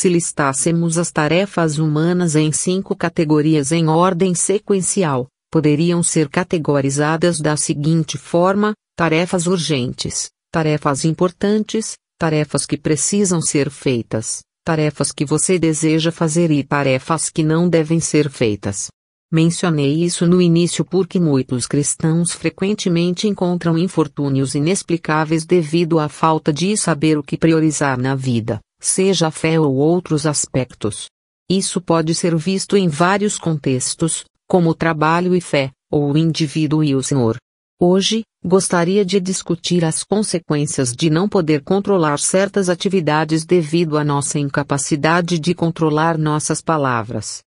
Se listássemos as tarefas humanas em cinco categorias em ordem sequencial, poderiam ser categorizadas da seguinte forma: tarefas urgentes, tarefas importantes, tarefas que precisam ser feitas, tarefas que você deseja fazer e tarefas que não devem ser feitas. Mencionei isso no início porque muitos cristãos frequentemente encontram infortúnios inexplicáveis devido à falta de saber o que priorizar na vida seja a fé ou outros aspectos. Isso pode ser visto em vários contextos, como trabalho e fé, ou o indivíduo e o Senhor. Hoje, gostaria de discutir as consequências de não poder controlar certas atividades devido à nossa incapacidade de controlar nossas palavras.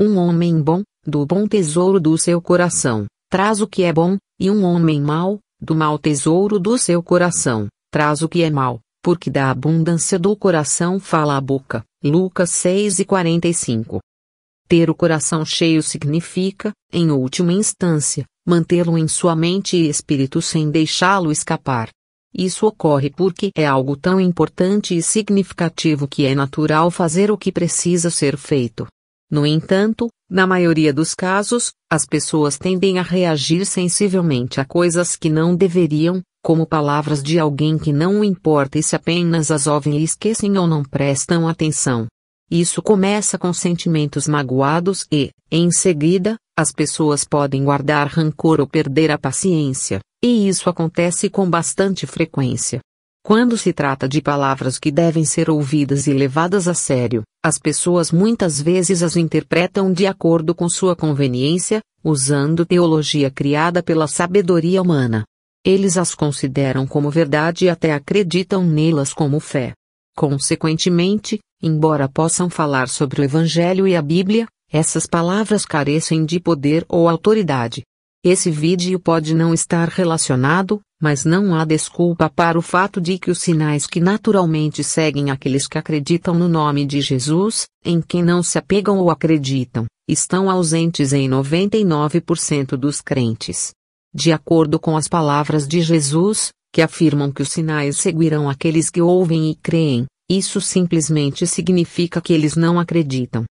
Um homem bom, do bom tesouro do seu coração, traz o que é bom, e um homem mau, do mau tesouro do seu coração, traz o que é mau porque da abundância do coração fala a boca. Lucas 6 e 45. Ter o coração cheio significa, em última instância, mantê-lo em sua mente e espírito sem deixá-lo escapar. Isso ocorre porque é algo tão importante e significativo que é natural fazer o que precisa ser feito. No entanto, na maioria dos casos, as pessoas tendem a reagir sensivelmente a coisas que não deveriam, como palavras de alguém que não importa e se apenas as ouvem e esquecem ou não prestam atenção. Isso começa com sentimentos magoados e, em seguida, as pessoas podem guardar rancor ou perder a paciência, e isso acontece com bastante frequência. Quando se trata de palavras que devem ser ouvidas e levadas a sério, as pessoas muitas vezes as interpretam de acordo com sua conveniência, usando teologia criada pela sabedoria humana. Eles as consideram como verdade e até acreditam nelas como fé. Consequentemente, embora possam falar sobre o Evangelho e a Bíblia, essas palavras carecem de poder ou autoridade. Esse vídeo pode não estar relacionado, mas não há desculpa para o fato de que os sinais que naturalmente seguem aqueles que acreditam no nome de Jesus, em quem não se apegam ou acreditam, estão ausentes em 99% dos crentes. De acordo com as palavras de Jesus, que afirmam que os sinais seguirão aqueles que ouvem e creem, isso simplesmente significa que eles não acreditam.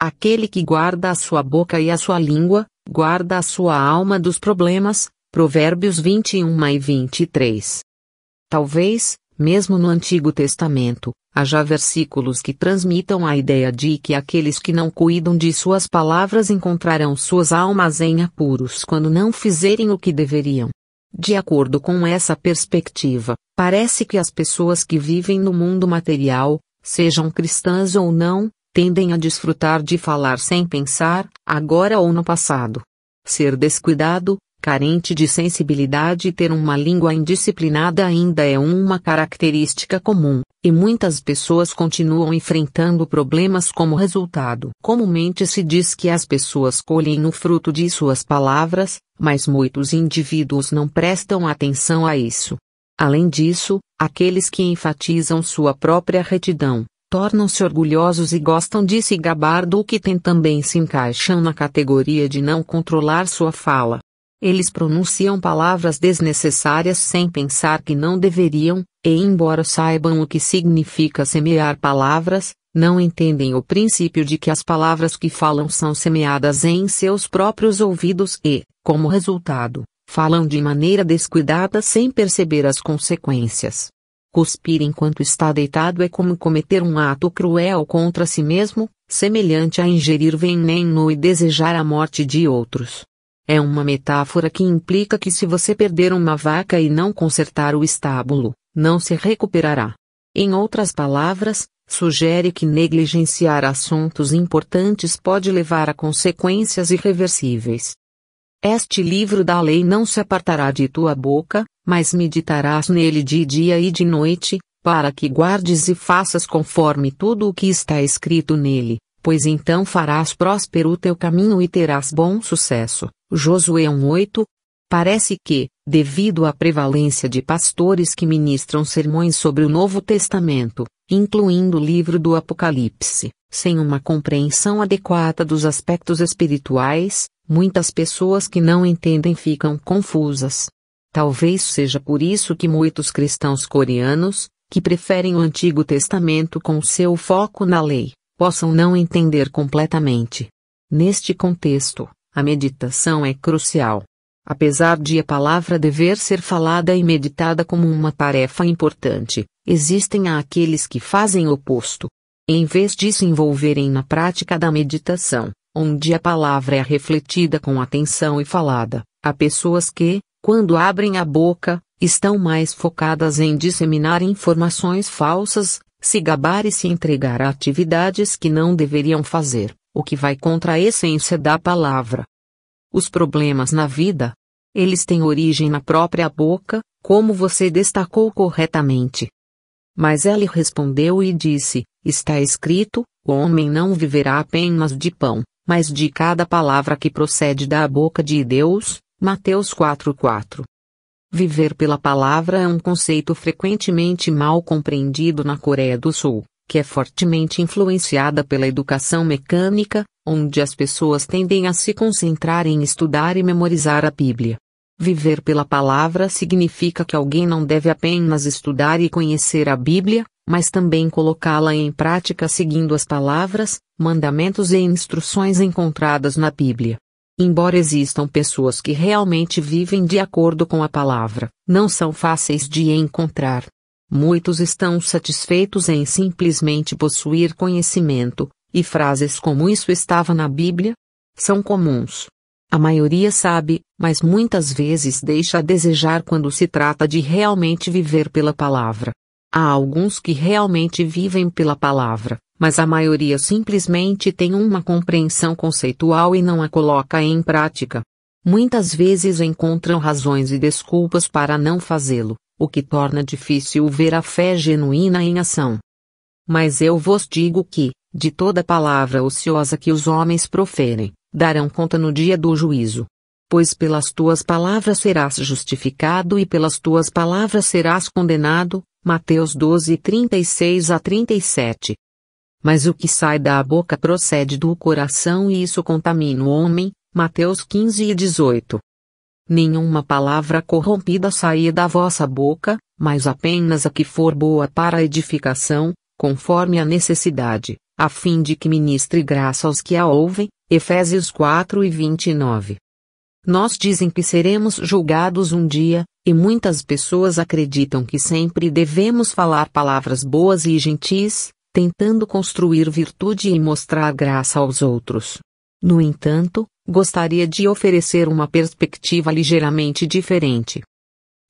Aquele que guarda a sua boca e a sua língua, guarda a sua alma dos problemas. Provérbios 21 e 23. Talvez, mesmo no Antigo Testamento, haja versículos que transmitam a ideia de que aqueles que não cuidam de suas palavras encontrarão suas almas em apuros quando não fizerem o que deveriam. De acordo com essa perspectiva, parece que as pessoas que vivem no mundo material, sejam cristãs ou não, tendem a desfrutar de falar sem pensar, agora ou no passado. Ser descuidado, carente de sensibilidade e ter uma língua indisciplinada ainda é uma característica comum, e muitas pessoas continuam enfrentando problemas como resultado. Comumente se diz que as pessoas colhem o fruto de suas palavras, mas muitos indivíduos não prestam atenção a isso. Além disso, aqueles que enfatizam sua própria retidão, tornam-se orgulhosos e gostam de se gabar do que tem também se encaixam na categoria de não controlar sua fala. Eles pronunciam palavras desnecessárias sem pensar que não deveriam, e embora saibam o que significa semear palavras, não entendem o princípio de que as palavras que falam são semeadas em seus próprios ouvidos e, como resultado, falam de maneira descuidada sem perceber as consequências. Cuspir enquanto está deitado é como cometer um ato cruel contra si mesmo, semelhante a ingerir veneno e desejar a morte de outros. É uma metáfora que implica que se você perder uma vaca e não consertar o estábulo, não se recuperará. Em outras palavras, sugere que negligenciar assuntos importantes pode levar a consequências irreversíveis. Este livro da lei não se apartará de tua boca, mas meditarás nele de dia e de noite, para que guardes e faças conforme tudo o que está escrito nele, pois então farás próspero o teu caminho e terás bom sucesso. Josué 1:8, parece que, devido à prevalência de pastores que ministram sermões sobre o Novo Testamento, incluindo o livro do Apocalipse, sem uma compreensão adequada dos aspectos espirituais, muitas pessoas que não entendem ficam confusas. Talvez seja por isso que muitos cristãos coreanos, que preferem o Antigo Testamento com seu foco na lei, possam não entender completamente. Neste contexto, a meditação é crucial. Apesar de a palavra dever ser falada e meditada como uma tarefa importante, existem aqueles que fazem o oposto. Em vez de se envolverem na prática da meditação, onde a palavra é refletida com atenção e falada, há pessoas que, quando abrem a boca, estão mais focadas em disseminar informações falsas, se gabar e se entregar a atividades que não deveriam fazer o que vai contra a essência da palavra. Os problemas na vida, eles têm origem na própria boca, como você destacou corretamente. Mas ela respondeu e disse: Está escrito: o homem não viverá apenas de pão, mas de cada palavra que procede da boca de Deus. Mateus 4:4. Viver pela palavra é um conceito frequentemente mal compreendido na Coreia do Sul, que é fortemente influenciada pela educação mecânica, onde as pessoas tendem a se concentrar em estudar e memorizar a Bíblia. Viver pela palavra significa que alguém não deve apenas estudar e conhecer a Bíblia, mas também colocá-la em prática seguindo as palavras, mandamentos e instruções encontradas na Bíblia. Embora existam pessoas que realmente vivem de acordo com a palavra, não são fáceis de encontrar. Muitos estão satisfeitos em simplesmente possuir conhecimento, e frases como isso estava na Bíblia são comuns. A maioria sabe, mas muitas vezes deixa a desejar quando se trata de realmente viver pela palavra. Há alguns que realmente vivem pela palavra, mas a maioria simplesmente tem uma compreensão conceitual e não a coloca em prática. Muitas vezes encontram razões e desculpas para não fazê-lo, o que torna difícil ver a fé genuína em ação. Mas eu vos digo que, de toda palavra ociosa que os homens proferem, darão conta no dia do juízo. Pois pelas tuas palavras serás justificado e pelas tuas palavras serás condenado. Mateus 12, 36 a 37. Mas o que sai da boca procede do coração e isso contamina o homem. Mateus 15 e 18. Nenhuma palavra corrompida saia da vossa boca, mas apenas a que for boa para a edificação, conforme a necessidade, a fim de que ministre graça aos que a ouvem. Efésios 4 e 29. Nós dizem que seremos julgados um dia, e muitas pessoas acreditam que sempre devemos falar palavras boas e gentis, tentando construir virtude e mostrar graça aos outros. No entanto, gostaria de oferecer uma perspectiva ligeiramente diferente.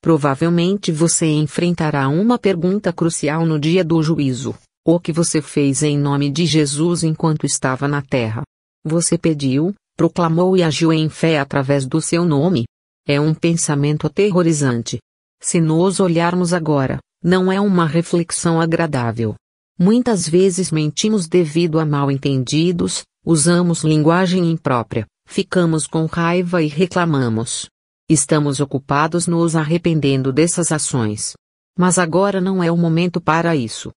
Provavelmente você enfrentará uma pergunta crucial no dia do juízo: o que você fez em nome de Jesus enquanto estava na terra? Você pediu, proclamou e agiu em fé através do seu nome? É um pensamento aterrorizante. Se nos olharmos agora, não é uma reflexão agradável. Muitas vezes mentimos devido a mal entendidos, usamos linguagem imprópria, ficamos com raiva e reclamamos. Estamos ocupados nos arrependendo dessas ações. Mas agora não é o momento para isso.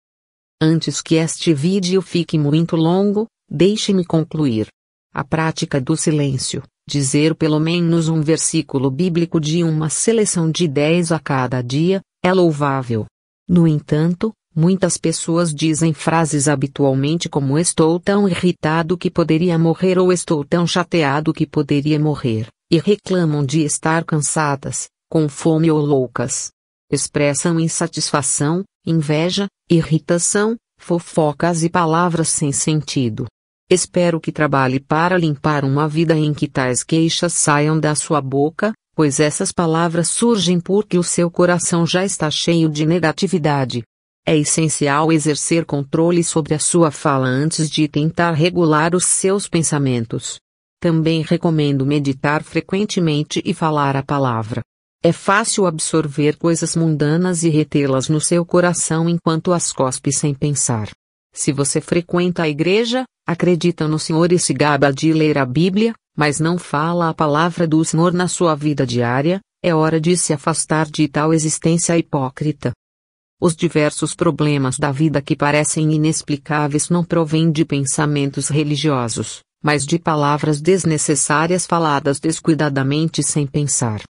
Antes que este vídeo fique muito longo, deixe-me concluir. A prática do silêncio, dizer pelo menos um versículo bíblico de uma seleção de dez a cada dia, é louvável. No entanto, Muitas pessoas dizem frases habitualmente como estou tão irritado que poderia morrer ou estou tão chateado que poderia morrer, e reclamam de estar cansadas, com fome ou loucas. Expressam insatisfação, inveja, irritação, fofocas e palavras sem sentido. Espero que trabalhe para limpar uma vida em que tais queixas saiam da sua boca, pois essas palavras surgem porque o seu coração já está cheio de negatividade. É essencial exercer controle sobre a sua fala antes de tentar regular os seus pensamentos. Também recomendo meditar frequentemente e falar a palavra. É fácil absorver coisas mundanas e retê-las no seu coração enquanto as cospe sem pensar. Se você frequenta a igreja, acredita no Senhor e se gaba de ler a Bíblia, mas não fala a palavra do Senhor na sua vida diária, é hora de se afastar de tal existência hipócrita. Os diversos problemas da vida que parecem inexplicáveis não provêm de pensamentos religiosos, mas de palavras desnecessárias faladas descuidadamente sem pensar.